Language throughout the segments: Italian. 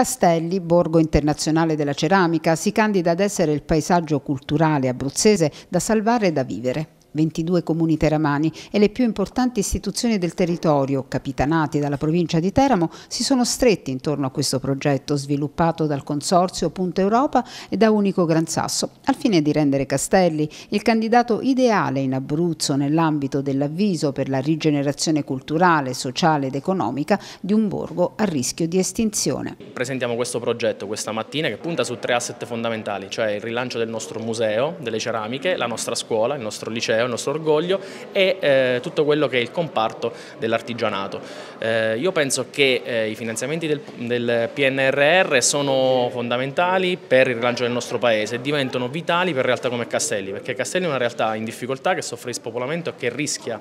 Castelli, borgo internazionale della ceramica, si candida ad essere il paesaggio culturale abruzzese da salvare e da vivere. 22 comuni teramani e le più importanti istituzioni del territorio, capitanati dalla provincia di Teramo, si sono stretti intorno a questo progetto sviluppato dal Consorzio Punto Europa e da Unico Gran Sasso, al fine di rendere Castelli il candidato ideale in Abruzzo nell'ambito dell'avviso per la rigenerazione culturale, sociale ed economica di un borgo a rischio di estinzione. Presentiamo questo progetto questa mattina che punta su tre asset fondamentali, cioè il rilancio del nostro museo, delle ceramiche, la nostra scuola, il nostro liceo, il nostro orgoglio e eh, tutto quello che è il comparto dell'artigianato. Eh, io penso che eh, i finanziamenti del, del, PNRR sono fondamentali per il rilancio del nostro paese e diventano vitali per realtà come Castelli, perché Castelli è una realtà in difficoltà che soffre di spopolamento e che rischia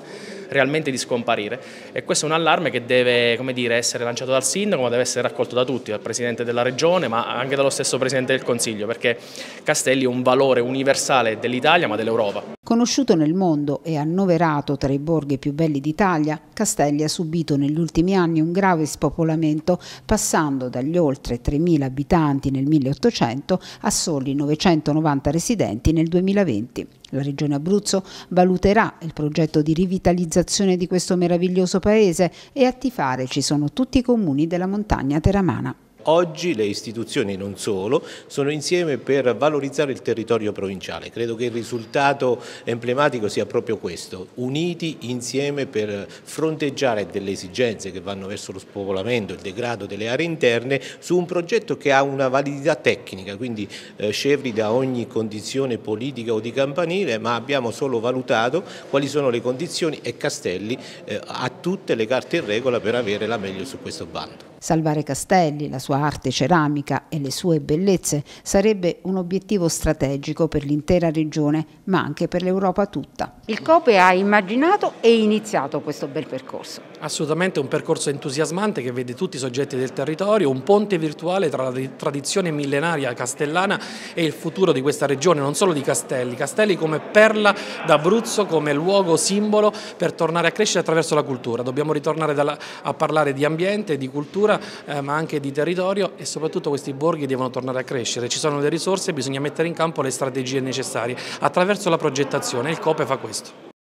realmente di scomparire e questo è un allarme che deve dire, essere lanciato dal sindaco ma deve essere raccolto da tutti, dal Presidente della Regione ma anche dallo stesso Presidente del Consiglio perché Castelli è un valore universale dell'Italia ma dell'Europa. Conosciuto nel mondo e annoverato tra i borghi più belli d'Italia, Castelli ha subito negli ultimi anni un grave spopolamento, passando dagli oltre 3.000 abitanti nel 1800 a soli 990 residenti nel 2020. La Regione Abruzzo valuterà il progetto di rivitalizzazione di questo meraviglioso paese e a tifare ci sono tutti i comuni della montagna teramana oggi le istituzioni non solo sono insieme per valorizzare il territorio provinciale. Credo che il risultato emblematico sia proprio questo, uniti insieme per fronteggiare delle esigenze che vanno verso lo spopolamento, il degrado delle aree interne su un progetto che ha una validità tecnica, quindi eh, scevri da ogni condizione politica o di campanile, ma abbiamo solo valutato quali sono le condizioni e Castelli eh, ha tutte le carte in regola per avere la meglio su questo bando. Salvare Castelli, la sua arte ceramica e le sue bellezze sarebbe un obiettivo strategico per l'intera regione, ma anche per l'Europa tutta. Il COPE ha immaginato e iniziato questo bel percorso. Assolutamente un percorso entusiasmante che vede tutti i soggetti del territorio, un ponte virtuale tra la tradizione millenaria castellana e il futuro di questa regione, non solo di Castelli, Castelli come perla d'Abruzzo, come luogo simbolo per tornare a crescere attraverso la cultura. Dobbiamo ritornare a parlare di ambiente, di cultura cultura eh, ma anche di territorio e soprattutto questi borghi devono tornare a crescere, ci sono le risorse e bisogna mettere in campo le strategie necessarie attraverso la progettazione il COPE fa questo.